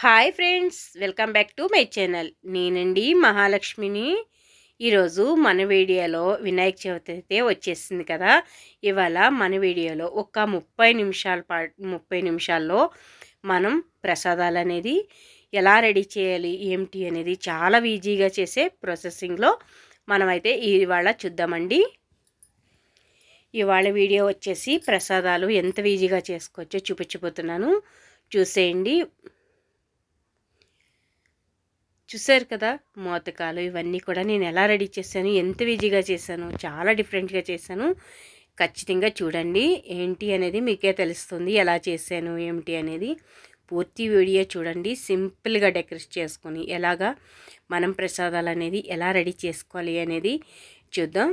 hi friends welcome back to my channel నేనండి మహాలక్ష్మిని ఈరోజు మన వీడియోలో వినాయక చవితి అయితే వచ్చేసింది కదా ఇవాళ మన వీడియోలో ఒక ముప్పై నిమిషాల పా ముప్పై నిమిషాల్లో మనం ప్రసాదాలు అనేది ఎలా రెడీ చేయాలి ఏమిటి అనేది చాలా ఈజీగా చేసే ప్రాసెసింగ్లో మనమైతే ఇవాళ చూద్దామండి ఇవాళ వీడియో వచ్చేసి ప్రసాదాలు ఎంత ఈజీగా చేసుకోవచ్చో చూపించబోతున్నాను చూసేయండి చూసారు కదా మోతకాలు ఇవన్నీ కూడా నేను ఎలా రెడీ చేశాను ఎంత ఈజీగా చేశాను చాలా డిఫరెంట్గా చేశాను ఖచ్చితంగా చూడండి ఏంటి అనేది మీకే తెలుస్తుంది ఎలా చేశాను ఏమిటి అనేది పూర్తి వీడియో చూడండి సింపుల్గా డెకరేట్ చేసుకొని ఎలాగా మనం ప్రసాదాలు అనేది ఎలా రెడీ చేసుకోవాలి అనేది చూద్దాం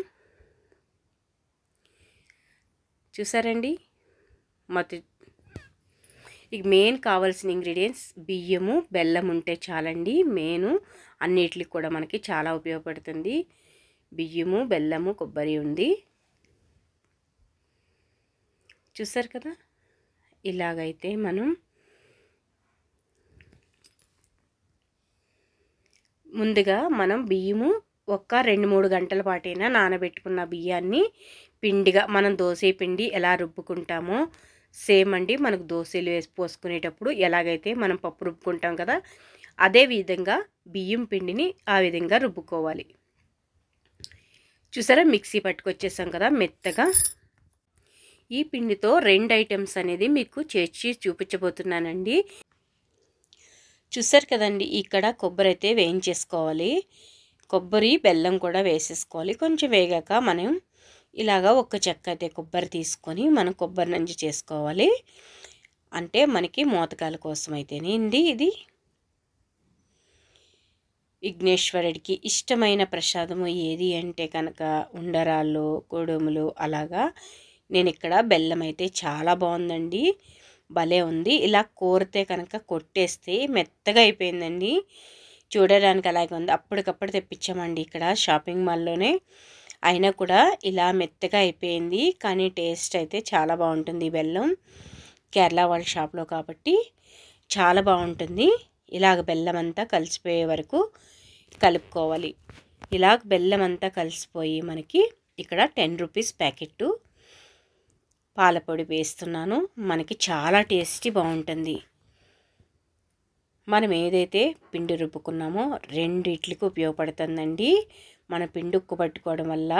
చూసారండి మొదటి ఇక మెయిన్ కావాల్సిన ఇంగ్రీడియంట్స్ బియ్యము బెల్లం ఉంటే చాలండి మెయిన్ అన్నిటికి కూడా మనకి చాలా ఉపయోగపడుతుంది బియ్యము బెల్లము కొబ్బరి ఉంది చూసారు కదా ఇలాగైతే మనం ముందుగా మనం బియ్యము ఒక్క రెండు మూడు గంటల పాటైనా నానబెట్టుకున్న బియ్యాన్ని పిండిగా మనం దోసే పిండి ఎలా రుబ్బుకుంటామో సేమ్ అండి మనకు దోశలు వేసి పోసుకునేటప్పుడు ఎలాగైతే మనం పప్పు రుబ్బుకుంటాం కదా అదే విధంగా బియ్యం పిండిని ఆ విధంగా రుబ్బుకోవాలి చూసారా మిక్సీ పట్టుకొచ్చేసాం కదా మెత్తగా ఈ పిండితో రెండు ఐటమ్స్ అనేది మీకు చేర్చి చూపించబోతున్నానండి చూసారు కదండి ఇక్కడ కొబ్బరి అయితే వేయించేసుకోవాలి కొబ్బరి బెల్లం కూడా వేసేసుకోవాలి కొంచెం వేగాక మనం ఇలాగా ఒక చెక్క అయితే కొబ్బరి తీసుకొని మనం కొబ్బరి నుంచి చేసుకోవాలి అంటే మనకి మోతకాల కోసం అయితేనేంది ఇది విఘ్నేశ్వరుడికి ఇష్టమైన ప్రసాదము ఏది అంటే కనుక ఉండరాళ్ళు కొడుములు అలాగా నేను ఇక్కడ బెల్లం అయితే చాలా బాగుందండి భలే ఉంది ఇలా కోరితే కనుక కొట్టేస్తే మెత్తగా అయిపోయిందండి చూడడానికి అలాగే ఉంది అప్పటికప్పుడు తెప్పించామండి ఇక్కడ షాపింగ్ మాల్లోనే అయినా కూడా ఇలా మెత్తగా అయిపోయింది కానీ టేస్ట్ అయితే చాలా బాగుంటుంది బెల్లం కేరళ వాళ్ళ షాప్లో కాబట్టి చాలా బాగుంటుంది ఇలాగ బెల్లం అంతా కలిసిపోయే వరకు కలుపుకోవాలి ఇలాగ బెల్లం అంతా కలిసిపోయి మనకి ఇక్కడ టెన్ రూపీస్ ప్యాకెట్టు పాలపొడి వేస్తున్నాను మనకి చాలా టేస్టీ బాగుంటుంది మనం ఏదైతే పిండి రుబ్బుకున్నామో రెండిట్లకి ఉపయోగపడుతుందండి మన పిండి ఉక్కు పట్టుకోవడం వల్ల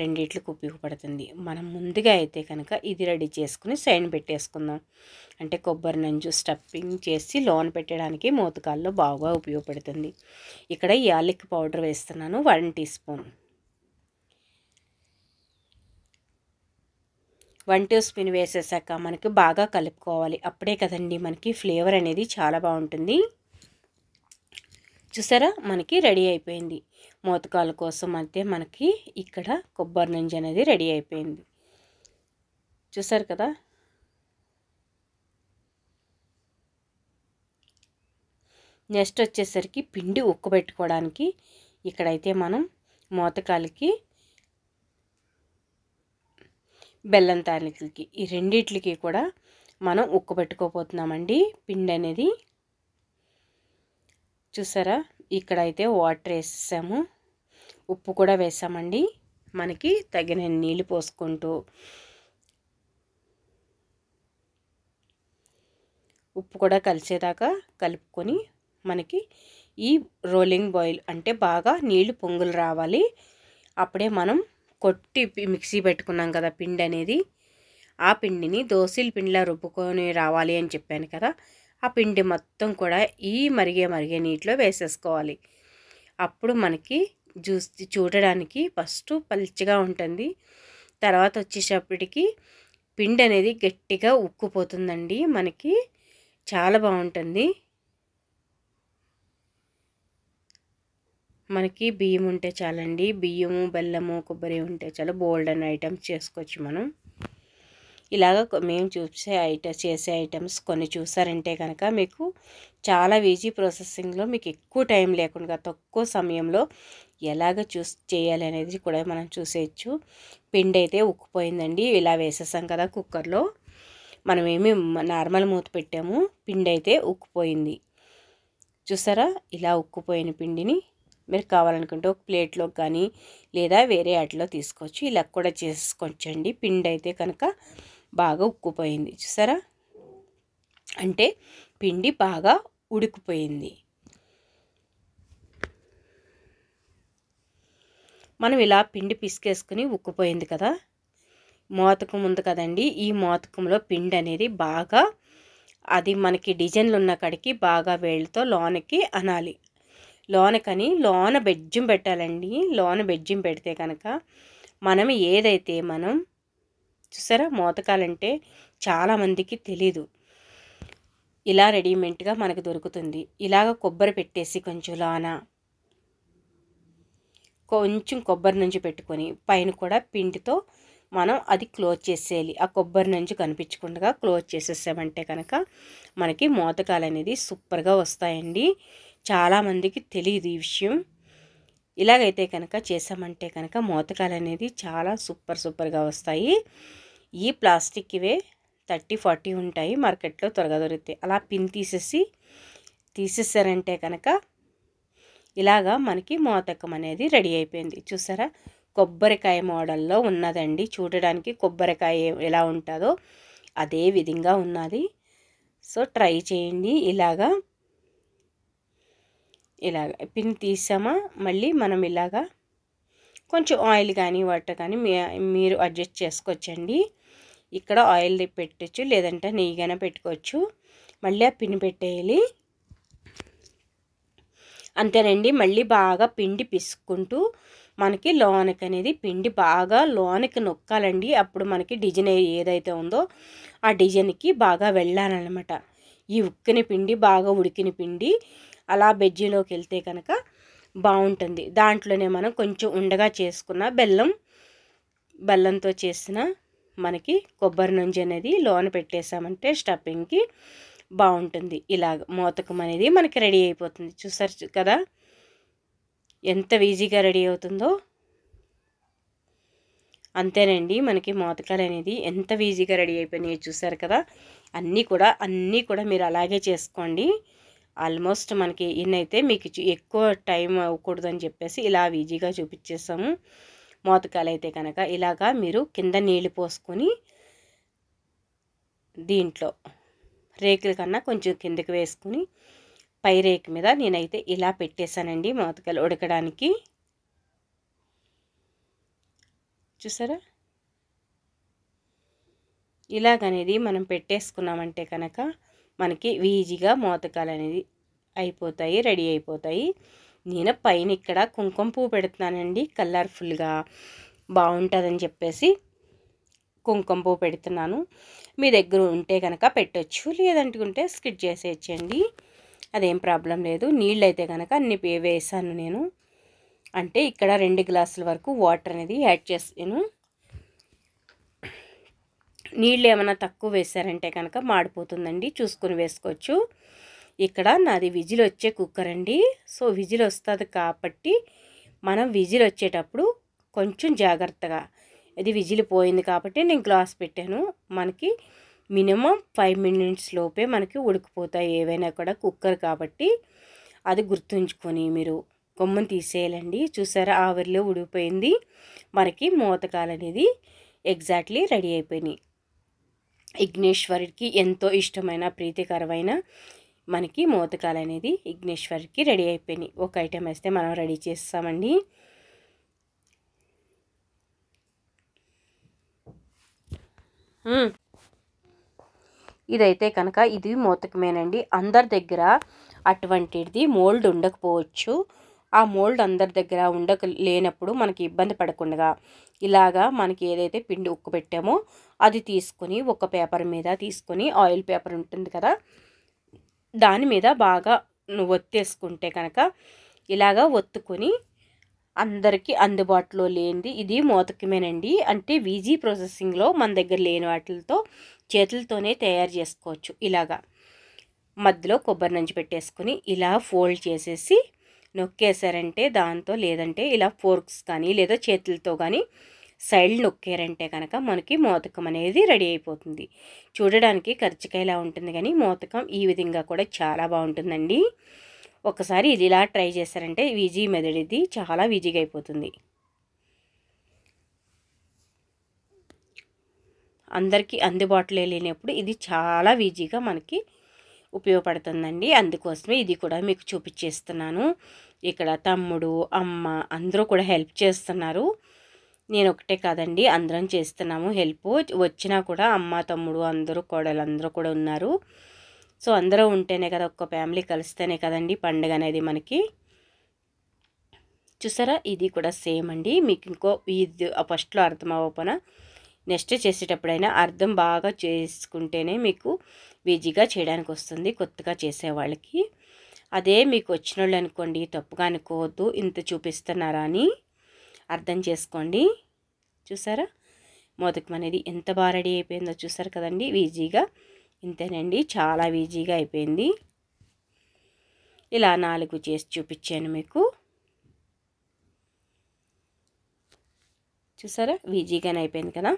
రెండిట్లకు ఉపయోగపడుతుంది మనం ముందుగా అయితే కనుక ఇది రెడీ చేసుకుని సైన్ పెట్టేసుకుందాం అంటే కొబ్బరి నంజు స్టఫింగ్ చేసి లోన్ పెట్టడానికి మోతకాల్లో బాగా ఉపయోగపడుతుంది ఇక్కడ యాలిక్ పౌడర్ వేస్తున్నాను one teaspoon one teaspoon వేసేసాక మనకి బాగా కలుపుకోవాలి అప్పుడే కదండి మనకి ఫ్లేవర్ అనేది చాలా బాగుంటుంది చూసారా మనకి రెడీ అయిపోయింది మోతకాల కోసం అయితే మనకి ఇక్కడ కొబ్బరి నుంచి అనేది రెడీ అయిపోయింది చూసారు కదా నెక్స్ట్ వచ్చేసరికి పిండి ఉక్కబెట్టుకోవడానికి ఇక్కడైతే మనం మోతకాలకి బెల్లం తాలికలకి ఈ రెండిట్లకి కూడా మనం ఉక్కబెట్టుకోపోతున్నామండి పిండి అనేది చూసారా ఇక్కడైతే వాటర్ వేసేసాము ఉప్పు కూడా వేసామండి మనకి తగిన నీళ్ళు పోసుకుంటూ ఉప్పు కూడా కలిసేదాకా కలుపుకొని మనకి ఈ రోలింగ్ బాయిల్ అంటే బాగా నీళ్ళు పొంగులు రావాలి అప్పుడే మనం కొట్టి మిక్సీ పెట్టుకున్నాం కదా పిండి అనేది ఆ పిండిని దోశల పిండిలా రుబ్బుకొని రావాలి అని చెప్పాను కదా ఆ పిండి మొత్తం కూడా ఈ మరిగే మరిగే నీటిలో వేసేసుకోవాలి అప్పుడు మనకి జ్యూస్ చూడడానికి ఫస్ట్ పలిచగా ఉంటుంది తర్వాత వచ్చేసేపటికి పిండి అనేది గట్టిగా ఉక్కుపోతుందండి మనకి చాలా బాగుంటుంది మనకి బియ్యం ఉంటే చాలండి బియ్యము బెల్లము కొబ్బరి ఉంటే చాలా బోల్డ్ ఐటమ్స్ చేసుకోవచ్చు మనం ఇలాగ మేము చూసే ఐట చేసే ఐటమ్స్ కొన్ని చూసారంటే కనుక మీకు చాలా ఈజీ ప్రాసెసింగ్లో మీకు ఎక్కువ టైం లేకుండా తక్కువ సమయంలో ఎలాగ చూస్ చేయాలి అనేది కూడా మనం చూసేయచ్చు పిండి అయితే ఉక్కుపోయిందండి ఇలా వేసేసాం కదా కుక్కర్లో మనమేమి నార్మల్ మూత పెట్టాము పిండి అయితే ఉక్కుపోయింది చూసారా ఇలా ఉక్కుపోయిన పిండిని మీరు కావాలనుకుంటే ఒక ప్లేట్లో కానీ లేదా వేరే వాటిలో తీసుకోవచ్చు ఇలా కూడా చేసుకోవచ్చండి పిండి అయితే కనుక బాగా ఉక్కుపోయింది చూసారా అంటే పిండి బాగా ఉడికిపోయింది మనం ఇలా పిండి పిసికేసుకుని ఉక్కుపోయింది కదా మోతకం ఉంది కదండి ఈ మోతకంలో పిండి అనేది బాగా అది మనకి డిజైన్లు ఉన్న కాడికి బాగా వేళ్ళతో లోనకి అనాలి లోనకని లోన బెజ్జం పెట్టాలండి లోన బెజ్జం పెడితే కనుక మనం ఏదైతే మనం చూసారా మోతకాలంటే చాలామందికి తెలీదు ఇలా రెడీమేడ్గా మనకు దొరుకుతుంది ఇలాగ కొబ్బరి పెట్టేసి కొంచెం లోన కొంచెం కొబ్బరి నుంచి పెట్టుకొని పైన కూడా పిండితో మనం అది క్లోజ్ చేసేయాలి ఆ కొబ్బరి నుంచి కనిపించకుండా క్లోజ్ చేసేసామంటే కనుక మనకి మోతకాలు అనేది సూపర్గా వస్తాయండి చాలామందికి తెలియదు ఈ విషయం ఇలాగైతే కనుక చేసామంటే కనుక మోతకాలు అనేది చాలా సూపర్ సూపర్గా వస్తాయి ఈ ప్లాస్టిక్ ఇవే థర్టీ ఫార్టీ ఉంటాయి మార్కెట్లో త్వరగా దొరుకుతాయి అలా పిన్ తీసేసి తీసేసారంటే కనుక ఇలాగా మనకి మోతకం అనేది రెడీ అయిపోయింది చూసారా కొబ్బరికాయ మోడల్లో ఉన్నదండి చూడడానికి కొబ్బరికాయ ఎలా ఉంటుందో అదే విధంగా ఉన్నది సో ట్రై చేయండి ఇలాగా ఇలాగ పిన్ తీసామా మళ్ళీ మనం ఇలాగా కొంచెం ఆయిల్ కానీ వాటర్ కానీ మీరు అడ్జస్ట్ చేసుకోవచ్చండి ఇక్కడ ఆయిల్ పెట్టచ్చు లేదంటే నెయ్యిగానే పెట్టుకోవచ్చు మళ్ళీ ఆ పిన్ పెట్టేయాలి అంతేనండి మళ్ళీ బాగా పిండి పిసుక్కుంటూ మనకి లోనక్ అనేది పిండి బాగా లోనకి నొక్కాలండి అప్పుడు మనకి డిజైన్ ఏదైతే ఉందో ఆ డిజైన్కి బాగా వెళ్ళాలన్నమాట ఈ ఉక్కిన పిండి బాగా ఉడికిన పిండి అలా బెజ్జీలోకి వెళ్తే కనుక బాగుంటుంది దాంట్లోనే మనం కొంచెం ఉండగా చేసుకున్న బెల్లం బెల్లంతో చేసిన మనకి కొబ్బరి నుంచి అనేది లోన పెట్టేసామంటే స్టఫింగ్కి బాగుంటుంది ఇలాగ మోతకం అనేది మనకి రెడీ అయిపోతుంది చూసారు కదా ఎంత ఈజీగా రెడీ అవుతుందో అంతేనండి మనకి మోతకాలు అనేది ఎంత ఈజీగా రెడీ అయిపోయినాయి చూసారు కదా అన్నీ కూడా అన్నీ కూడా మీరు అలాగే చేసుకోండి ఆల్మోస్ట్ మనకి ఇన్నైతే అయితే మీకు ఎక్కువ టైం అవ్వకూడదని చెప్పేసి ఇలా ఈజీగా చూపించేసాము మోతకాలు అయితే కనుక ఇలాగా మీరు కింద నీళ్ళు పోసుకొని దీంట్లో రేకుల కన్నా కొంచెం కిందకి వేసుకుని పై రేకు మీద నేనైతే ఇలా పెట్టేశానండి మోతకాలు ఉడకడానికి చూసారా ఇలాగనేది మనం పెట్టేసుకున్నామంటే కనుక మనకి ఈజీగా మోతకాలు అనేది అయిపోతాయి రెడీ అయిపోతాయి నేను పైన ఇక్కడ కుంకుమ పువ్వు పెడుతున్నానండి కలర్ఫుల్గా బాగుంటుందని చెప్పేసి కుంకుమ పువ్వు పెడుతున్నాను మీ దగ్గర ఉంటే కనుక పెట్టచ్చు లేదంటుకుంటే స్కిట్ చేసేయచ్చండి అదేం ప్రాబ్లం లేదు నీళ్ళు అయితే కనుక అన్ని వేసాను నేను అంటే ఇక్కడ రెండు గ్లాసుల వరకు వాటర్ అనేది యాడ్ చేసాను నీళ్ళు ఏమైనా తక్కువ వేసారంటే కనుక మాడిపోతుందండి చూసుకుని వేసుకోవచ్చు ఇక్కడ నాది విజిల్ వచ్చే కుక్కర్ అండి సో విజిల్ వస్తుంది కాబట్టి మనం విజిల్ వచ్చేటప్పుడు కొంచెం జాగ్రత్తగా ఇది విజిల్ పోయింది కాబట్టి నేను గ్లాస్ పెట్టాను మనకి మినిమం ఫైవ్ మినిట్స్ లోపే మనకి ఉడికిపోతాయి ఏవైనా కూడా కుక్కర్ కాబట్టి అది గుర్తుంచుకొని మీరు కొమ్మను తీసేయాలండి చూసారా ఆవిరిలో ఉడికిపోయింది మనకి మూతకాలు అనేది ఎగ్జాక్ట్లీ రెడీ అయిపోయినాయి విఘ్నేశ్వరికి ఎంతో ఇష్టమైన ప్రీతికరమైన మనకి మోతకాలు అనేది విఘ్నేశ్వరికి రెడీ అయిపోయినాయి ఒక ఐటెం వేస్తే మనం రెడీ చేస్తామండి ఇదైతే కనుక ఇది మోతకమేనండి అందరి దగ్గర అటువంటిది మోల్డ్ ఉండకపోవచ్చు ఆ మోల్డ్ అందరి దగ్గర ఉండక లేనప్పుడు మనకి ఇబ్బంది పడకుండా ఇలాగా మనకి ఏదైతే పిండి ఉక్కు పెట్టామో అది తీసుకొని ఒక పేపర్ మీద తీసుకొని ఆయిల్ పేపర్ ఉంటుంది కదా దాని మీద బాగా నువ్వు ఒత్తేసుకుంటే కనుక ఇలాగా ఒత్తుకొని అందరికీ అందుబాటులో లేనిది ఇది మోతకమేనండి అంటే వీజీ ప్రాసెసింగ్లో మన దగ్గర లేని వాటితో చేతులతోనే తయారు చేసుకోవచ్చు ఇలాగా మధ్యలో కొబ్బరి నుంచి పెట్టేసుకొని ఇలా ఫోల్డ్ చేసేసి నొక్కేశారంటే దాంతో లేదంటే ఇలా ఫోర్క్స్ కానీ లేదా చేతులతో కానీ సైడ్ నొక్కారంటే కనుక మనకి మోతకం అనేది రెడీ అయిపోతుంది చూడడానికి కరిచికాయలా ఉంటుంది కానీ మోతకం ఈ విధంగా కూడా చాలా బాగుంటుందండి ఒకసారి ఇది ఇలా ట్రై చేశారంటే ఈజీ మెదడిది చాలా ఈజీగా అయిపోతుంది అందరికీ అందుబాటులో లేనప్పుడు ఇది చాలా ఈజీగా మనకి ఉపయోగపడుతుందండి అందుకోసమే ఇది కూడా మీకు చూపించేస్తున్నాను ఇక్కడ తమ్ముడు అమ్మ అందరూ కూడా హెల్ప్ చేస్తున్నారు నేను ఒకటే కాదండి అందరం చేస్తున్నాము హెల్ప్ వచ్చినా కూడా అమ్మ తమ్ముడు అందరూ కోడలు అందరూ కూడా ఉన్నారు సో అందరూ ఉంటేనే కదా ఒక్క ఫ్యామిలీ కలిస్తేనే కదండి పండుగ అనేది మనకి చూసారా ఇది కూడా సేమ్ అండి మీకు ఇంకో ఇది ఫస్ట్లో అర్థం అవ్వకపోయినా నెక్స్ట్ చేసేటప్పుడైనా అర్థం బాగా చేసుకుంటేనే మీకు బీజీగా చేయడానికి వస్తుంది కొత్తగా చేసేవాళ్ళకి అదే మీకు వచ్చిన వాళ్ళు అనుకోండి తప్పుగా అనుకోవద్దు ఇంత చూపిస్తున్నారా అని అర్థం చేసుకోండి చూసారా మోదకం అనేది ఎంత బాగా రెడీ అయిపోయిందో చూసారు కదండి ఈజీగా ఇంతేనండి చాలా ఈజీగా అయిపోయింది ఇలా నాలుగు చేసి చూపించాను మీకు చూసారా ఈజీగానే అయిపోయింది కదా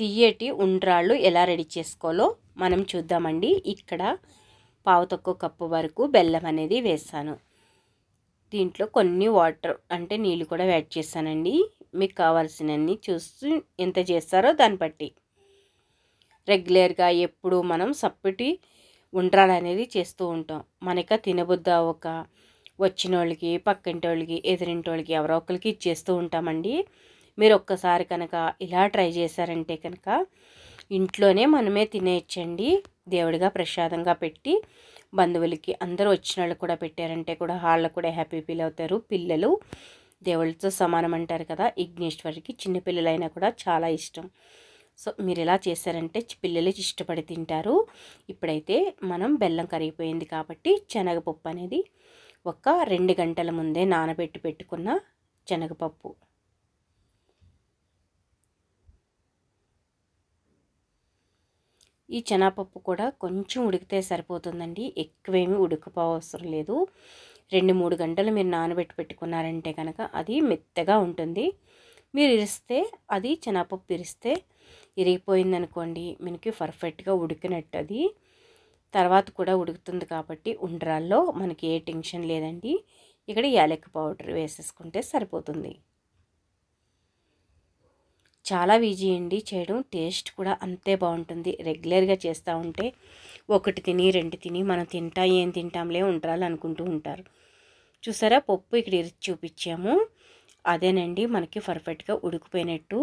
తియ్యటి ఉండ్రాళ్ళు ఎలా రెడీ చేసుకోవాలో మనం చూద్దామండి ఇక్కడ పావు తక్కువ కప్పు వరకు బెల్లం అనేది వేసాను దీంట్లో కొన్ని వాటర్ అంటే నీళ్ళు కూడా యాడ్ చేశానండి మీకు కావాల్సినన్ని చూస్తూ ఎంత చేస్తారో దాన్ని బట్టి రెగ్యులర్గా ఎప్పుడు మనం సప్పటి ఉండ్రాలు అనేది చేస్తూ ఉంటాం మనక తినబుద్ద ఒక వచ్చిన వాళ్ళకి పక్కింటి వాళ్ళకి ఎదిరింటి వాళ్ళకి ఎవరో ఒకరికి ఇచ్చేస్తూ ఉంటామండి మీరు ఒక్కసారి కనుక ఇలా ట్రై చేశారంటే కనుక ఇంట్లోనే మనమే తినేయచ్చండి దేవుడిగా ప్రసాదంగా పెట్టి బంధువులకి అందరూ వచ్చిన వాళ్ళు కూడా పెట్టారంటే కూడా వాళ్ళు కూడా హ్యాపీ ఫీల్ అవుతారు పిల్లలు దేవుళ్ళతో సమానం అంటారు కదా యజ్ఞేశ్వరికి చిన్నపిల్లలైనా కూడా చాలా ఇష్టం సో మీరు ఎలా చేశారంటే పిల్లలు ఇష్టపడి తింటారు ఇప్పుడైతే మనం బెల్లం కరిగిపోయింది కాబట్టి శనగపప్పు అనేది ఒక రెండు గంటల ముందే నానబెట్టి పెట్టుకున్న శనగపప్పు ఈ చెనాపప్పు కూడా కొంచెం ఉడికితే సరిపోతుందండి ఎక్కువేమి ఉడికిపోవసరం లేదు రెండు మూడు గంటలు మీరు నానబెట్టి పెట్టుకున్నారంటే కనుక అది మెత్తగా ఉంటుంది మీరు ఇరిస్తే అది చెనాపప్పు ఇరిస్తే ఇరిగిపోయిందనుకోండి మనకి పర్ఫెక్ట్గా ఉడికినట్టు అది తర్వాత కూడా ఉడుకుతుంది కాబట్టి ఉండరాల్లో మనకి ఏ టెన్షన్ లేదండి ఇక్కడ యాలక్ పౌడర్ వేసేసుకుంటే సరిపోతుంది చాలా ఈజీ అండి చేయడం టేస్ట్ కూడా అంతే బాగుంటుంది రెగ్యులర్గా చేస్తూ ఉంటే ఒకటి తిని రెండు తిని మనం తింటా ఏం తింటాంలే ఉంటారు అనుకుంటూ ఉంటారు చూసారా పప్పు ఇక్కడ ఇరిచి చూపించాము అదేనండి మనకి పర్ఫెక్ట్గా ఉడికిపోయినట్టు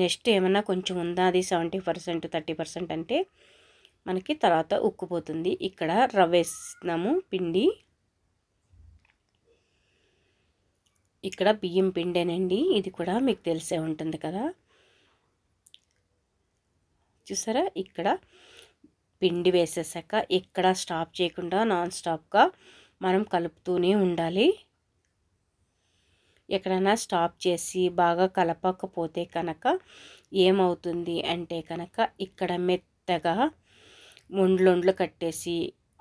నెక్స్ట్ ఏమన్నా కొంచెం ఉందా అది సెవెంటీ పర్సెంట్ థర్టీ పర్సెంట్ అంటే మనకి తర్వాత ఉక్కుపోతుంది ఇక్కడ రవ్వ పిండి ఇక్కడ బియ్యం పిండేనండి ఇది కూడా మీకు తెలిసే ఉంటుంది కదా చూసారా ఇక్కడ పిండి వేసేసాక ఇక్కడ స్టాప్ చేయకుండా నాన్ స్టాప్గా మనం కలుపుతూనే ఉండాలి ఎక్కడైనా స్టాప్ చేసి బాగా కలపకపోతే కనుక ఏమవుతుంది అంటే కనుక ఇక్కడ మెత్తగా ముండ్లొండ్లు కట్టేసి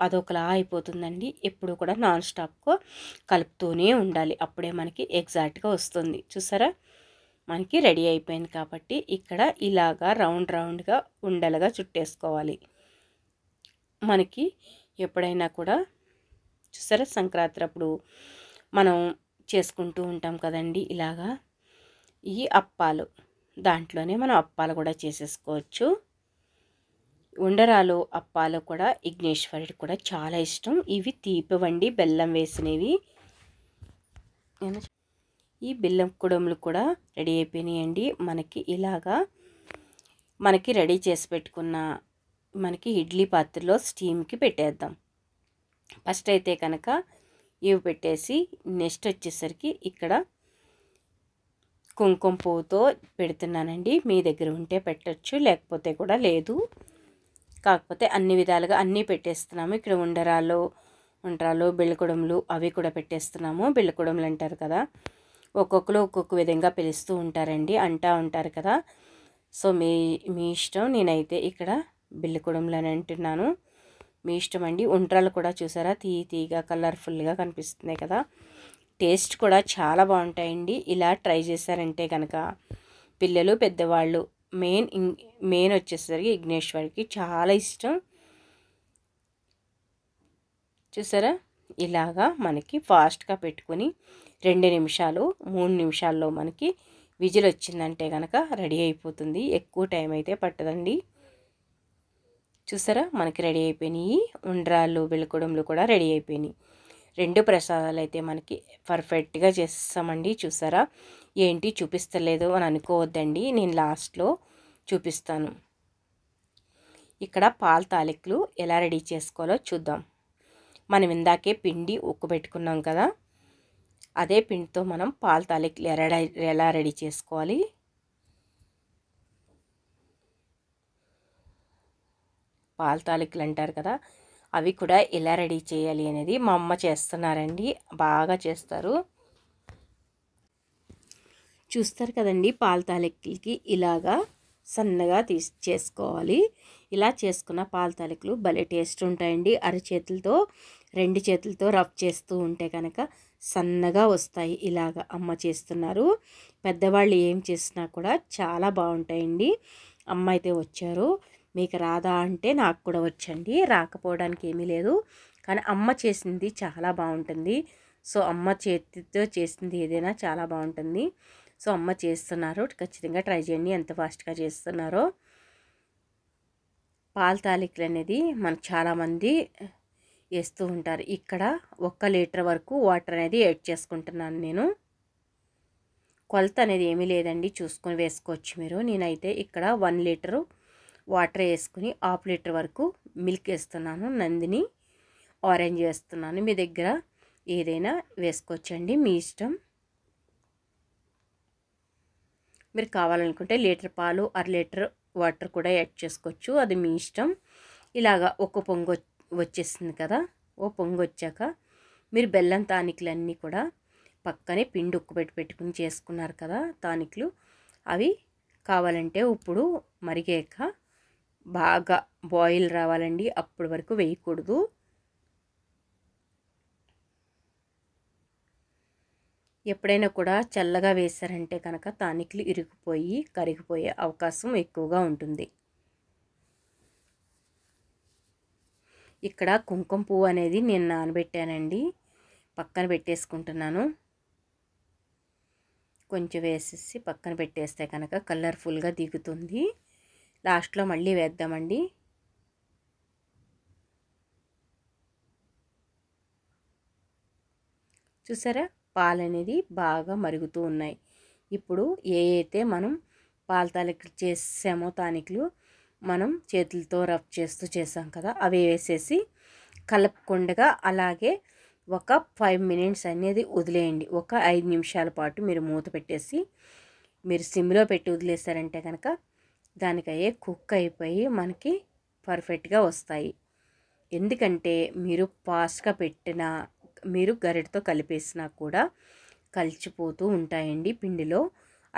అదొకలా అయిపోతుందండి ఎప్పుడు కూడా నాన్ స్టాప్గా కలుపుతూనే ఉండాలి అప్పుడే మనకి ఎగ్జాక్ట్గా వస్తుంది చూసారా మనకి రెడీ అయిపోయింది కాబట్టి ఇక్కడ ఇలాగా రౌండ్ రౌండ్గా ఉండలుగా చుట్టేసుకోవాలి మనకి ఎప్పుడైనా కూడా చూసారా సంక్రాంతి అప్పుడు మనం చేసుకుంటూ ఉంటాం కదండి ఇలాగా ఈ అప్పాలు దాంట్లోనే మనం అప్పాలు కూడా చేసేసుకోవచ్చు ఉండరాలు అప్పాలు కూడా విఘ్నేశ్వరుడికి కూడా చాలా ఇష్టం ఇవి తీపి వండి బెల్లం వేసినవి ఈ బెల్లం కుడములు కూడా రెడీ అయిపోయినాయండి మనకి ఇలాగా మనకి రెడీ చేసి పెట్టుకున్న మనకి ఇడ్లీ పాత్రలో స్టీమ్కి పెట్టేద్దాం ఫస్ట్ అయితే కనుక ఇవి పెట్టేసి నెక్స్ట్ వచ్చేసరికి ఇక్కడ కుంకుమ పువ్వుతో పెడుతున్నానండి మీ దగ్గర ఉంటే పెట్టచ్చు లేకపోతే కూడా లేదు కాకపోతే అన్ని విధాలుగా అన్నీ పెట్టేస్తున్నాము ఇక్కడ ఉండరాలు ఉండరాలు బెళ్ళకుడములు అవి కూడా పెట్టేస్తున్నాము బెళ్ళకుడములు అంటారు కదా ఒక్కొక్కరు ఒక్కొక్క విధంగా పిలుస్తూ ఉంటారండి అంటా ఉంటారు కదా సో మీ మీ ఇష్టం నేనైతే ఇక్కడ బెళ్ళకుడములు అని అంటున్నాను మీ ఇష్టం అండి ఉండ్రాలు కూడా చూసారా తీ తీగా కలర్ఫుల్గా కనిపిస్తున్నాయి కదా టేస్ట్ కూడా చాలా బాగుంటాయండి ఇలా ట్రై చేశారంటే కనుక పిల్లలు పెద్దవాళ్ళు మెయిన్ మెయిన్ వచ్చేసరికి విఘ్నేశ్వరికి చాలా ఇష్టం చూసారా ఇలాగా మనకి ఫాస్ట్గా పెట్టుకొని రెండు నిమిషాలు మూడు నిమిషాల్లో మనకి విజిల్ వచ్చిందంటే కనుక రెడీ అయిపోతుంది ఎక్కువ టైం అయితే పట్టదండి చూసారా మనకి రెడీ అయిపోయినాయి ఉండ్రాళ్ళు బిలకొడంలు కూడా రెడీ అయిపోయినాయి రెండు ప్రసాదాలు అయితే మనకి పర్ఫెక్ట్గా చేస్తామండి చూసారా ఏంటి చూపిస్తలేదు అని అనుకోవద్దండి నేను లాస్ట్లో చూపిస్తాను ఇక్కడ పాల తాలిక్లు ఎలా రెడీ చేసుకోవాలో చూద్దాం మనం ఇందాకే పిండి ఉక్కబెట్టుకున్నాం కదా అదే పిండితో మనం పాల తాలిక్లు ఎలా ఎలా రెడీ చేసుకోవాలి పాల తాలిక్లు అంటారు కదా అవి కూడా ఎలా రెడీ చేయాలి అనేది మా అమ్మ చేస్తున్నారండి బాగా చేస్తారు చూస్తారు కదండి పాల తాలికలకి ఇలాగా సన్నగా తీసి చేసుకోవాలి ఇలా చేసుకున్న పాల తాలికలు భలే టేస్ట్ ఉంటాయండి అరచేతులతో రెండు చేతులతో రఫ్ చేస్తూ ఉంటే కనుక సన్నగా వస్తాయి ఇలాగ అమ్మ చేస్తున్నారు పెద్దవాళ్ళు ఏం చేసినా కూడా చాలా బాగుంటాయండి అమ్మ అయితే వచ్చారు మీకు రాదా అంటే నాకు కూడా వచ్చండి రాకపోవడానికి ఏమీ లేదు కానీ అమ్మ చేసింది చాలా బాగుంటుంది సో అమ్మ చేతితో చేసింది ఏదైనా చాలా బాగుంటుంది సో అమ్మ చేస్తున్నారు ఖచ్చితంగా ట్రై చేయండి ఎంత ఫాస్ట్గా చేస్తున్నారో పాల తాలికలు అనేది మనకు చాలామంది వేస్తూ ఉంటారు ఇక్కడ ఒక్క లీటర్ వరకు వాటర్ అనేది యాడ్ చేసుకుంటున్నాను నేను కొలత అనేది ఏమీ లేదండి చూసుకొని వేసుకోవచ్చు మీరు నేనైతే ఇక్కడ వన్ లీటరు వాటర్ వేసుకుని హాఫ్ లీటర్ వరకు మిల్క్ వేస్తున్నాను నందిని ఆరెంజ్ వేస్తున్నాను మీ దగ్గర ఏదైనా వేసుకోవచ్చండి మీ ఇష్టం మీరు కావాలనుకుంటే లీటర్ పాలు అర లీటర్ వాటర్ కూడా యాడ్ చేసుకోవచ్చు అది మీ ఇష్టం ఇలాగా ఒక పొంగు వచ్చేసింది కదా ఓ పొంగు వచ్చాక మీరు బెల్లం తానికలన్నీ కూడా పక్కనే పిండి ఉక్కుపెట్టి పెట్టుకుని చేసుకున్నారు కదా తానికలు అవి కావాలంటే ఇప్పుడు మరిగాక బాగా బాయిల్ రావాలండి అప్పటి వరకు వేయకూడదు ఎప్పుడైనా కూడా చల్లగా వేశారంటే కనుక తానికులు ఇరిగిపోయి కరిగిపోయే అవకాశం ఎక్కువగా ఉంటుంది ఇక్కడ కుంకుమ పువ్వు అనేది నేను నానబెట్టానండి పక్కన పెట్టేసుకుంటున్నాను కొంచెం వేసేసి పక్కన పెట్టేస్తే కనుక కలర్ఫుల్గా దిగుతుంది లాస్ట్లో మళ్ళీ వేద్దామండి చూసారా పాలు అనేది బాగా మరుగుతూ ఉన్నాయి ఇప్పుడు ఏ అయితే మనం పాల తాలికలు చేసామో తానికలు మనం చేతులతో రఫ్ చేస్తూ చేసాం కదా అవి వేసేసి కలపకుండా అలాగే ఒక ఫైవ్ మినిట్స్ అనేది వదిలేయండి ఒక ఐదు నిమిషాల పాటు మీరు మూత పెట్టేసి మీరు సిమ్లో పెట్టి వదిలేసారంటే కనుక దానికయ్యే కుక్ అయిపోయి మనకి పర్ఫెక్ట్గా వస్తాయి ఎందుకంటే మీరు ఫాస్ట్గా పెట్టిన మీరు గరిటతో కలిపేసినా కూడా కలిసిపోతూ ఉంటాయండి పిండిలో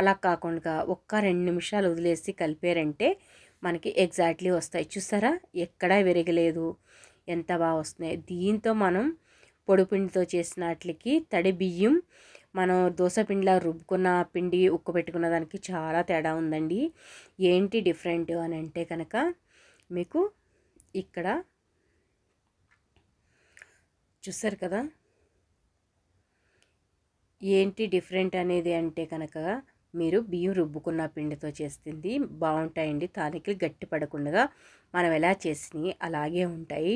అలా కాకుండా ఒక్క రెండు నిమిషాలు వదిలేసి కలిపారంటే మనకి ఎగ్జాక్ట్లీ వస్తాయి చూసారా ఎక్కడా విరగలేదు ఎంత బాగా వస్తున్నాయి దీంతో మనం పొడిపిండితో చేసిన వాటికి తడి బియ్యం మనం దోశ పిండిలా రుబ్బుకున్న పిండి ఉక్కబెట్టుకున్న దానికి చాలా తేడా ఉందండి ఏంటి డిఫరెంట్ అని అంటే కనుక మీకు ఇక్కడ చూసారు కదా ఏంటి డిఫరెంట్ అనేది అంటే కనుక మీరు బియ్యం రుబ్బుకున్న పిండితో చేస్తుంది బాగుంటాయండి తాలికలు గట్టి పడకుండా మనం ఎలా చేసినవి అలాగే ఉంటాయి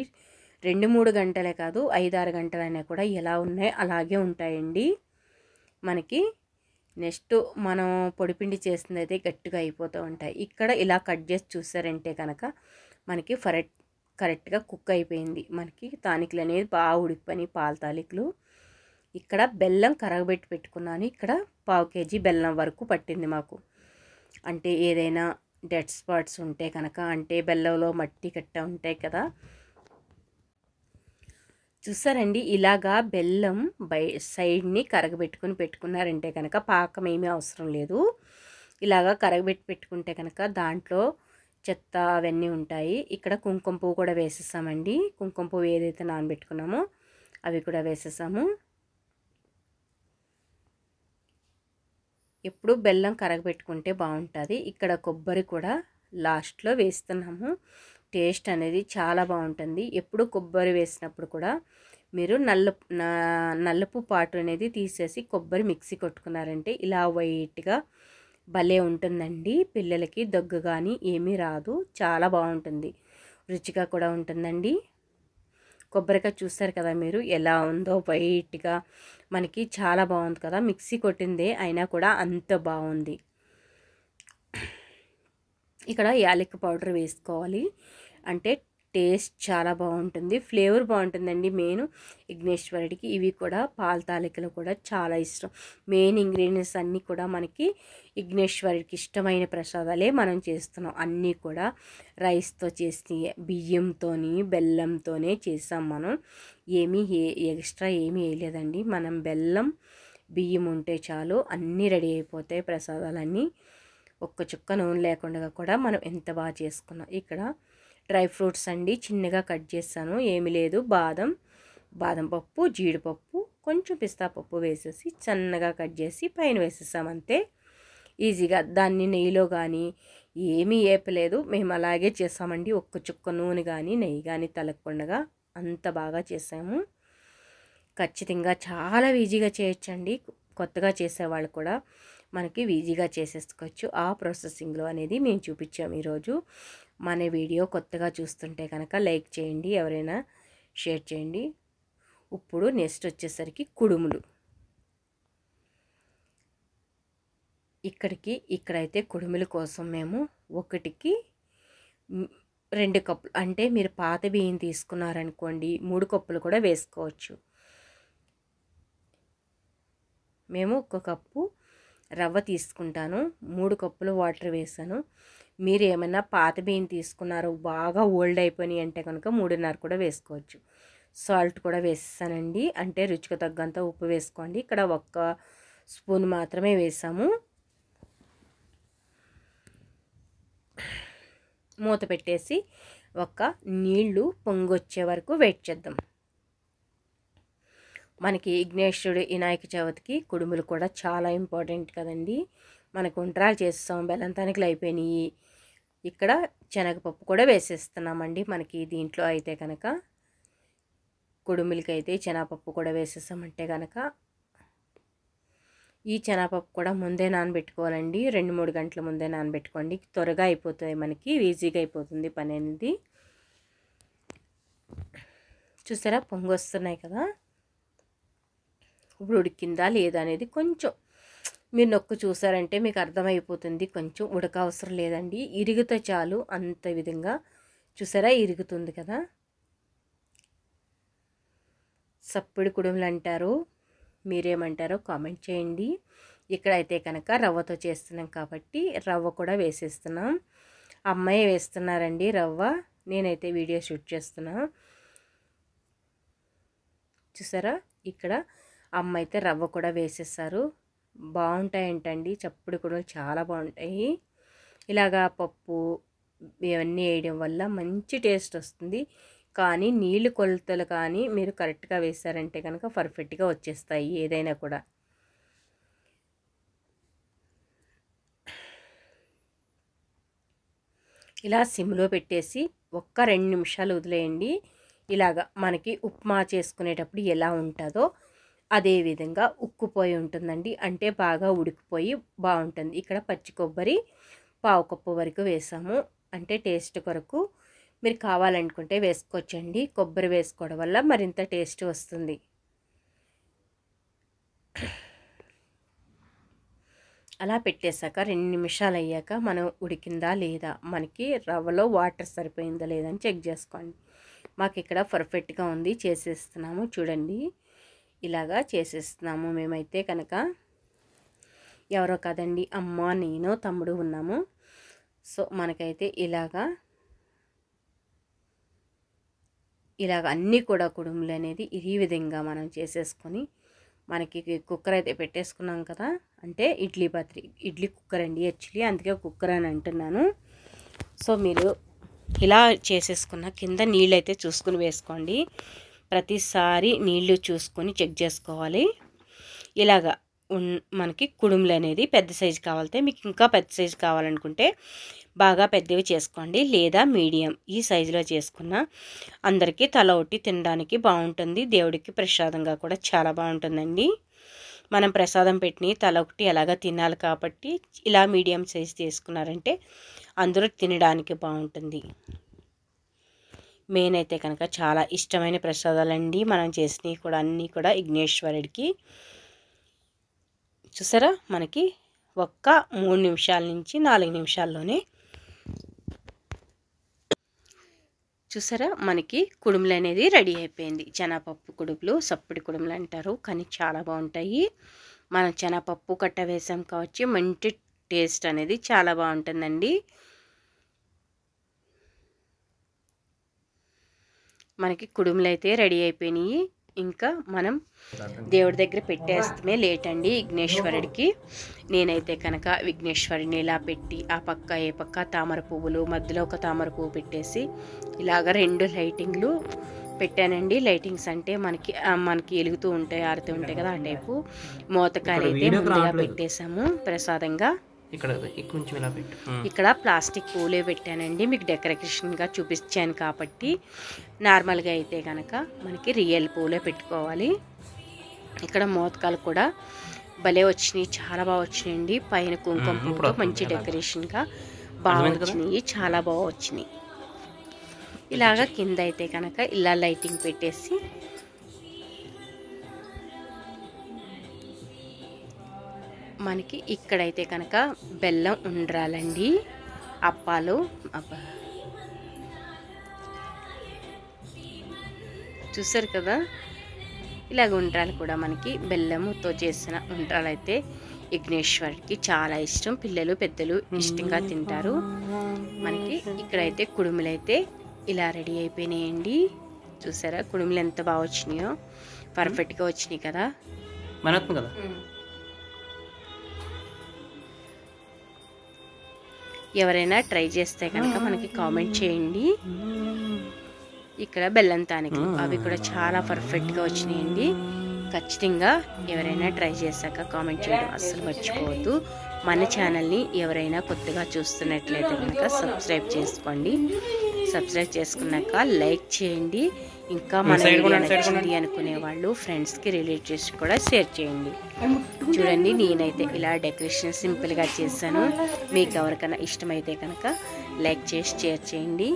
రెండు మూడు గంటలే కాదు ఐదు ఆరు గంటలైనా కూడా ఎలా ఉన్నాయి అలాగే ఉంటాయండి మనకి నెక్స్ట్ మనం పొడిపిండి చేసింది అయితే గట్టిగా అయిపోతూ ఉంటాయి ఇక్కడ ఇలా కట్ చేసి చూసారంటే కనుక మనకి ఫరెట్ కరెక్ట్గా కుక్ అయిపోయింది మనకి తానికలు అనేది బాగా ఉడికిపోయి పాల తాలికలు ఇక్కడ బెల్లం కరగబెట్టి పెట్టుకున్నాను ఇక్కడ పావు కేజీ బెల్లం వరకు పట్టింది మాకు అంటే ఏదైనా డెడ్ స్పాట్స్ ఉంటే కనుక అంటే బెల్లంలో మట్టి కట్ట ఉంటాయి కదా చూసారండి ఇలాగా బెల్లం బై సైడ్ని కరగబెట్టుకుని పెట్టుకున్నారంటే కనుక పాకం ఏమీ అవసరం లేదు ఇలాగా కరగబెట్టి పెట్టుకుంటే కనుక దాంట్లో చెత్త అవన్నీ ఉంటాయి ఇక్కడ కుంకుమ పువ్వు కూడా వేసేసామండి కుంకుమ పువ్వు ఏదైతే నానబెట్టుకున్నామో అవి కూడా వేసేసాము ఎప్పుడు బెల్లం కరగబెట్టుకుంటే బాగుంటుంది ఇక్కడ కొబ్బరి కూడా లాస్ట్లో వేస్తున్నాము టేస్ట్ అనేది చాలా బాగుంటుంది ఎప్పుడు కొబ్బరి వేసినప్పుడు కూడా మీరు నల్ల నల్లపు పాటు అనేది తీసేసి కొబ్బరి మిక్సీ కొట్టుకున్నారంటే ఇలా వైట్గా భలే ఉంటుందండి పిల్లలకి దగ్గు కానీ ఏమీ రాదు చాలా బాగుంటుంది రుచిగా కూడా ఉంటుందండి కొబ్బరికాయ చూస్తారు కదా మీరు ఎలా ఉందో వైట్గా మనకి చాలా బాగుంది కదా మిక్సీ కొట్టిందే అయినా కూడా అంత బాగుంది ఇక్కడ యాలక్ పౌడర్ వేసుకోవాలి అంటే టేస్ట్ చాలా బాగుంటుంది ఫ్లేవర్ బాగుంటుందండి మెయిన్ విఘ్నేశ్వరుడికి ఇవి కూడా పాల తాలికలు కూడా చాలా ఇష్టం మెయిన్ ఇంగ్రీడియంట్స్ అన్నీ కూడా మనకి విఘ్నేశ్వరుడికి ఇష్టమైన ప్రసాదాలే మనం చేస్తున్నాం అన్నీ కూడా రైస్తో చేసి బియ్యంతో బెల్లంతోనే చేసాం మనం ఏమీ ఎక్స్ట్రా ఏమీ వేయలేదండి మనం బెల్లం బియ్యం ఉంటే చాలు అన్నీ రెడీ అయిపోతాయి ప్రసాదాలన్నీ ఒక్క చుక్క నూనె లేకుండా కూడా మనం ఎంత బాగా చేసుకున్నాం ఇక్కడ డ్రై ఫ్రూట్స్ అండి చిన్నగా కట్ చేస్తాను ఏమి లేదు బాదం బాదం పప్పు జీడిపప్పు కొంచెం పిస్తా పప్పు వేసేసి చిన్నగా కట్ చేసి పైన వేసేసాం అంతే ఈజీగా దాన్ని నెయ్యిలో కానీ ఏమీ ఏపలేదు మేము అలాగే చేసామండి ఒక్క చుక్క నూనె కానీ నెయ్యి కానీ తలక్కుండగా అంత బాగా చేసాము ఖచ్చితంగా చాలా ఈజీగా చేయొచ్చండి కొత్తగా చేసేవాళ్ళు కూడా మనకి ఈజీగా చేసేసుకోవచ్చు ఆ ప్రాసెసింగ్లో అనేది మేము చూపించాము ఈరోజు మన వీడియో కొత్తగా చూస్తుంటే కనుక లైక్ చేయండి ఎవరైనా షేర్ చేయండి ఇప్పుడు నెక్స్ట్ వచ్చేసరికి కుడుములు ఇక్కడికి ఇక్కడైతే కుడుముల కోసం మేము ఒకటికి రెండు కప్పులు అంటే మీరు పాత బియ్యం తీసుకున్నారనుకోండి మూడు కప్పులు కూడా వేసుకోవచ్చు మేము ఒక కప్పు రవ్వ తీసుకుంటాను మూడు కప్పులు వాటర్ వేసాను మీరు ఏమైనా పాత బియ్యం తీసుకున్నారు బాగా ఓల్డ్ అయిపోయినాయి అంటే కనుక మూడున్నర కూడా వేసుకోవచ్చు సాల్ట్ కూడా వేసానండి అంటే రుచికి తగ్గంత ఉప్పు వేసుకోండి ఇక్కడ ఒక్క స్పూన్ మాత్రమే వేసాము మూత పెట్టేసి ఒక నీళ్లు పొంగొచ్చే వరకు వెయిట్ చేద్దాం మనకి విఘ్నేశ్వరుడు వినాయక చవితికి కుడుములు కూడా చాలా ఇంపార్టెంట్ కదండి మనకు ఉండ్రాలు చేస్తాం బెల్లం తనకలు అయిపోయినాయి ఇక్కడ శనగపప్పు కూడా వేసేస్తున్నామండి మనకి దీంట్లో అయితే కనుక కుడుమిలకి అయితే శనగపప్పు కూడా వేసేసామంటే కనుక ఈ శనగపప్పు కూడా ముందే నానబెట్టుకోవాలండి రెండు మూడు గంటల ముందే నానబెట్టుకోండి త్వరగా అయిపోతాయి మనకి ఈజీగా అయిపోతుంది పని అనేది చూసారా పొంగి వస్తున్నాయి కదా ఇప్పుడు ఉడికిందా లేదా అనేది కొంచెం మీరు నొక్కు చూసారంటే మీకు అర్థమైపోతుంది కొంచెం ఉడక అవసరం లేదండి ఇరిగితే చాలు అంత విధంగా చూసారా ఇరుగుతుంది కదా సప్పిడి కుడుములు అంటారు మీరేమంటారో కామెంట్ చేయండి ఇక్కడైతే కనుక రవ్వతో చేస్తున్నాం కాబట్టి రవ్వ కూడా వేసేస్తున్నాం అమ్మాయి వేస్తున్నారండి రవ్వ నేనైతే వీడియో షూట్ చేస్తున్నా చూసారా ఇక్కడ అమ్మ అయితే రవ్వ కూడా వేసేస్తారు బాగుంటాయంటండి చప్పుడు కూడా చాలా బాగుంటాయి ఇలాగా పప్పు ఇవన్నీ వేయడం వల్ల మంచి టేస్ట్ వస్తుంది కానీ నీళ్ళు కొలతలు కానీ మీరు కరెక్ట్గా వేశారంటే కనుక పర్ఫెక్ట్గా వచ్చేస్తాయి ఏదైనా కూడా ఇలా సిమ్లో పెట్టేసి ఒక్క రెండు నిమిషాలు వదిలేయండి ఇలాగ మనకి ఉప్మా చేసుకునేటప్పుడు ఎలా ఉంటుందో అదేవిధంగా ఉక్కుపోయి ఉంటుందండి అంటే బాగా ఉడికిపోయి బాగుంటుంది ఇక్కడ పచ్చి కొబ్బరి పావు కప్పు వరకు వేసాము అంటే టేస్ట్ కొరకు మీరు కావాలనుకుంటే వేసుకోవచ్చండి కొబ్బరి వేసుకోవడం వల్ల మరింత టేస్ట్ వస్తుంది అలా పెట్టేశాక రెండు నిమిషాలు అయ్యాక మనం ఉడికిందా లేదా మనకి రవ్వలో వాటర్ సరిపోయిందా లేదా అని చెక్ చేసుకోండి మాకు ఇక్కడ పర్ఫెక్ట్గా ఉంది చేసేస్తున్నాము చూడండి ఇలాగా చేసేస్తున్నాము మేమైతే కనుక ఎవరో కాదండి అమ్మ నేను తమ్ముడు ఉన్నాము సో మనకైతే ఇలాగా ఇలాగ అన్నీ కూడా కుడుములు అనేది ఈ విధంగా మనం చేసేసుకొని మనకి కుక్కర్ అయితే పెట్టేసుకున్నాం కదా అంటే ఇడ్లీ పత్రి ఇడ్లీ కుక్కర్ అండి యాక్చువల్లీ అందుకే కుక్కర్ అని అంటున్నాను సో మీరు ఇలా చేసేసుకున్న కింద నీళ్ళు అయితే చూసుకుని వేసుకోండి ప్రతిసారి నీళ్లు చూసుకొని చెక్ చేసుకోవాలి ఇలాగా మనకి కుడుములు అనేది పెద్ద సైజు కావాలితే మీకు ఇంకా పెద్ద సైజు కావాలనుకుంటే బాగా పెద్దవి చేసుకోండి లేదా మీడియం ఈ సైజులో చేసుకున్న అందరికీ తల ఒట్టి తినడానికి బాగుంటుంది దేవుడికి ప్రసాదంగా కూడా చాలా బాగుంటుందండి మనం ప్రసాదం పెట్టిన తల ఒకటి ఎలాగ తినాలి కాబట్టి ఇలా మీడియం సైజ్ తీసుకున్నారంటే అందరూ తినడానికి బాగుంటుంది మెయిన్ అయితే కనుక చాలా ఇష్టమైన ప్రసాదాలండి మనం చేసినవి కూడా అన్నీ కూడా విఘ్నేశ్వరుడికి చూసారా మనకి ఒక్క మూడు నిమిషాల నుంచి నాలుగు నిమిషాల్లోనే చూసారా మనకి కుడుములు అనేది రెడీ అయిపోయింది చెనపప్పు కుడుములు సప్పుడు కుడుములు అంటారు కానీ చాలా బాగుంటాయి మనం చెనపప్పు కట్ట వేసాం కావచ్చు మంచి టేస్ట్ అనేది చాలా బాగుంటుందండి మనకి కుడుములు అయితే రెడీ అయిపోయినాయి ఇంకా మనం దేవుడి దగ్గర పెట్టేస్తమే లేట్ అండి విఘ్నేశ్వరుడికి నేనైతే కనుక విఘ్నేశ్వరుడిని ఇలా పెట్టి ఆ పక్క ఏ పక్క తామర పువ్వులు మధ్యలో ఒక తామర పువ్వు పెట్టేసి ఇలాగ రెండు లైటింగ్లు పెట్టానండి లైటింగ్స్ అంటే మనకి మనకి వెలుగుతూ ఉంటాయి ఆరుతూ ఉంటాయి కదా ఆ టైపు మూతకాయలు అయితే ముందుగా పెట్టేశాము ప్రసాదంగా ఇక్కడ కొంచెం ఇలా పెట్టు ఇక్కడ ప్లాస్టిక్ పూలే పెట్టానండి మీకు డెకరేషన్గా చూపించాను కాబట్టి నార్మల్గా అయితే కనుక మనకి రియల్ పూలే పెట్టుకోవాలి ఇక్కడ మోతకాలు కూడా భలే వచ్చినాయి చాలా బాగా వచ్చినాయండి పైన కుంకుమ పూలు మంచి డెకరేషన్గా బాగా వచ్చినాయి చాలా బాగా వచ్చినాయి ఇలాగా కింద అయితే కనుక ఇలా లైటింగ్ పెట్టేసి మనకి ఇక్కడైతే కనుక బెల్లం ఉండ్రాలండి అప్పాలు అబ్బా చూసారు కదా ఇలాగ ఉండ్రాలు కూడా మనకి బెల్లముతో చేసిన ఉండ్రాలు అయితే విఘ్నేశ్వర్కి చాలా ఇష్టం పిల్లలు పెద్దలు ఇష్టంగా తింటారు మనకి ఇక్కడైతే కుడుములు అయితే ఇలా రెడీ అయిపోయినాయండి చూసారా కుడుములు ఎంత బాగా వచ్చినాయో పర్ఫెక్ట్గా వచ్చినాయి కదా మనకు కదా ఎవరైనా ట్రై చేస్తే కనుక మనకి కామెంట్ చేయండి ఇక్కడ బెల్లం తానికలు అవి కూడా చాలా పర్ఫెక్ట్గా వచ్చినాయండి ఖచ్చితంగా ఎవరైనా ట్రై చేశాక కామెంట్ చేయడం అస్సలు మర్చిపోవద్దు మన ఛానల్ని ఎవరైనా కొత్తగా చూస్తున్నట్లయితే కనుక సబ్స్క్రైబ్ చేసుకోండి సబ్స్క్రైబ్ చేసుకున్నాక లైక్ చేయండి ఇంకా మన వీడియో అనుకునే వాళ్ళు ఫ్రెండ్స్కి రిలేటివ్స్ కూడా షేర్ చేయండి చూడండి నేనైతే ఇలా డెకరేషన్ సింపుల్గా చేశాను మీకు ఎవరికైనా ఇష్టమైతే కనుక లైక్ చేసి షేర్ చేయండి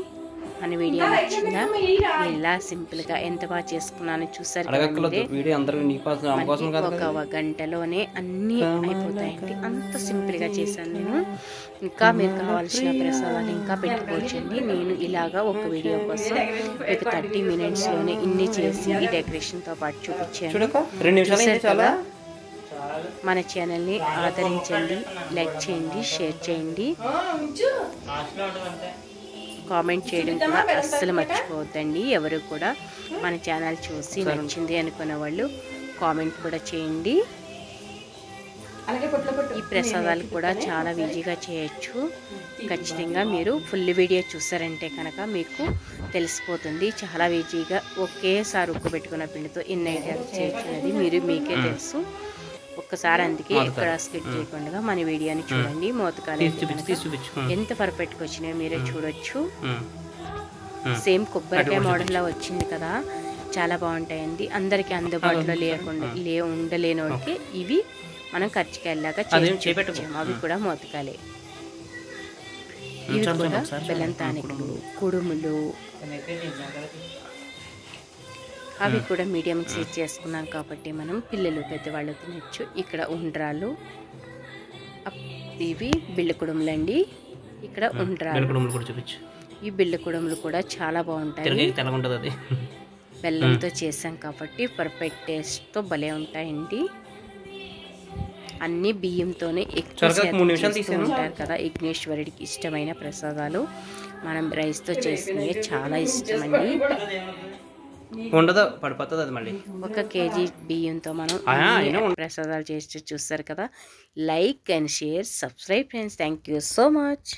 మన వీడియో నచ్చిందా ఇలా సింపుల్గా ఎంత బాగా చేసుకున్నాను చూసారు ఒక గంటలోనే అన్నీ అయిపోతాయండి అంత సింపుల్గా చేశాను నేను ఇంకా మీరు కావాల్సిన ప్రసాదాన్ని ఇంకా పెట్టుకోవచ్చండి నేను ఇలాగా ఒక వీడియో కోసం మీకు థర్టీ మినిట్స్లోనే ఇన్ని చేసి ఈ డెకరేషన్తో పాటు చూపించాను చూసారు మన ఛానల్ని ఆదరించండి లైక్ చేయండి షేర్ చేయండి కామెంట్ చేయడం కూడా అస్సలు మర్చిపోవద్దండి ఎవరు కూడా మన ఛానల్ చూసి నచ్చింది అనుకున్న వాళ్ళు కామెంట్ కూడా చేయండి ఈ ప్రసాదాలు కూడా చాలా ఈజీగా చేయొచ్చు ఖచ్చితంగా మీరు ఫుల్ వీడియో చూసారంటే కనుక మీకు తెలిసిపోతుంది చాలా ఈజీగా ఒకేసారి ఉక్కు పెట్టుకున్న పిండితో ఎన్ని ఐటమ్స్ చేయొచ్చు అనేది మీరు మీకే తెలుసు ఒక్కసారి అందుకే ఇక్కడ స్కిట్ చేయకుండా మన వీడియోని చూడండి మోతకాలు ఎంత పర్ఫెక్ట్గా వచ్చినాయో మీరే చూడొచ్చు సేమ్ కొబ్బరికాయ మోడల్లో వచ్చింది కదా చాలా బాగుంటాయండి అందరికీ అందుబాటులో లేకుండా లే ఉండలేనోడికి ఇవి మనం ఖర్చుకెళ్ళాక చేపట్టుకోము అవి కూడా మోతకాలే ఇవి కూడా బెల్లం తానికలు కుడుములు అవి కూడా మీడియం సైజ్ చేసుకున్నాం కాబట్టి మనం పిల్లలు పెద్దవాళ్ళు తినచ్చు ఇక్కడ ఉండ్రాలు ఇవి బిళ్ళకుడుములు అండి ఇక్కడ ఉండ్రాలు ఈ బిళ్ళకుడుములు కూడా చాలా బాగుంటాయి బెల్లంతో చేసాం కాబట్టి పర్ఫెక్ట్ టేస్ట్తో భలే ఉంటాయండి అన్ని బియ్యంతోనే ఎక్కువ ఉంటారు కదా యజ్ఞేశ్వరుడికి ఇష్టమైన ప్రసాదాలు మనం రైస్తో చేసుకునే చాలా ఇష్టమండి ఉండదు పడిపోతుంది అది మళ్ళీ ఒక కేజీ బియ్యంతో మనం ప్రసాదాలు చేసి చూస్తారు కదా like and share subscribe friends thank you so much